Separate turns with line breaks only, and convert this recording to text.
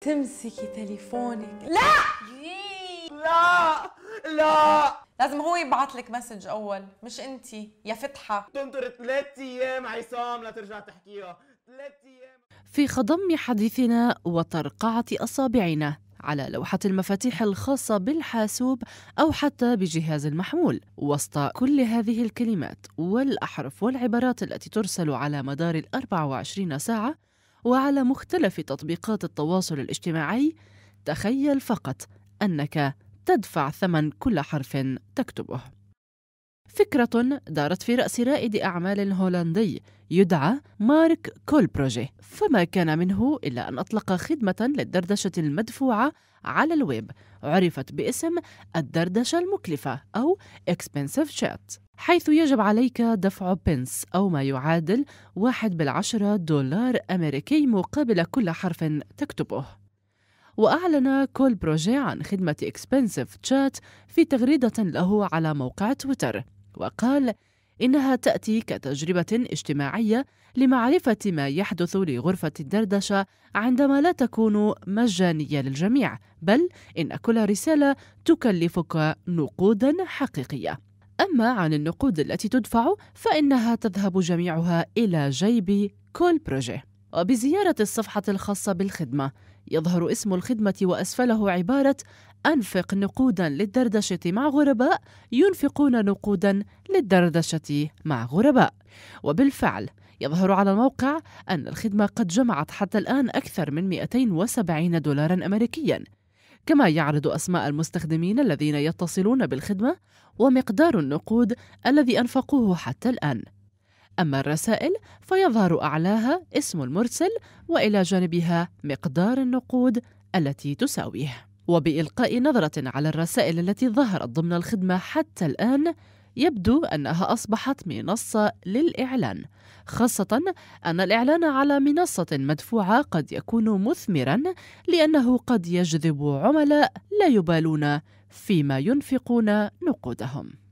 تمسكي تليفونك لا لا لا لازم هو يبعث لك مسج اول مش انت يا فتحه تنطر ثلاث ايام عصام لترجع تحكيها ثلاث ايام في خضم حديثنا وترقعه اصابعنا على لوحة المفاتيح الخاصة بالحاسوب أو حتى بجهاز المحمول وسط كل هذه الكلمات والأحرف والعبارات التي ترسل على مدار ال 24 ساعة وعلى مختلف تطبيقات التواصل الاجتماعي تخيل فقط انك تدفع ثمن كل حرف تكتبه فكرة دارت في رأس رائد أعمال هولندي يدعى مارك كولبروجي فما كان منه إلا أن أطلق خدمة للدردشة المدفوعة على الويب عرفت باسم الدردشة المكلفة أو Expensive Chat حيث يجب عليك دفع بنس أو ما يعادل واحد بالعشرة دولار أمريكي مقابل كل حرف تكتبه وأعلن كول بروجي عن خدمة إكسبنسيف تشات في تغريدة له على موقع تويتر وقال إنها تأتي كتجربة اجتماعية لمعرفة ما يحدث لغرفة الدردشة عندما لا تكون مجانية للجميع بل إن كل رسالة تكلفك نقودا حقيقية أما عن النقود التي تدفع فإنها تذهب جميعها إلى جيب كل بروجيه وبزيارة الصفحة الخاصة بالخدمة يظهر اسم الخدمة وأسفله عبارة أنفق نقودا للدردشة مع غرباء ينفقون نقودا للدردشة مع غرباء وبالفعل يظهر على الموقع أن الخدمة قد جمعت حتى الآن أكثر من 270 دولارا أمريكيا كما يعرض أسماء المستخدمين الذين يتصلون بالخدمة ومقدار النقود الذي أنفقوه حتى الآن. أما الرسائل فيظهر أعلاها اسم المرسل وإلى جانبها مقدار النقود التي تساويه. وبإلقاء نظرة على الرسائل التي ظهرت ضمن الخدمة حتى الآن، يبدو أنها أصبحت منصة للإعلان خاصة أن الإعلان على منصة مدفوعة قد يكون مثمرا لأنه قد يجذب عملاء لا يبالون فيما ينفقون نقودهم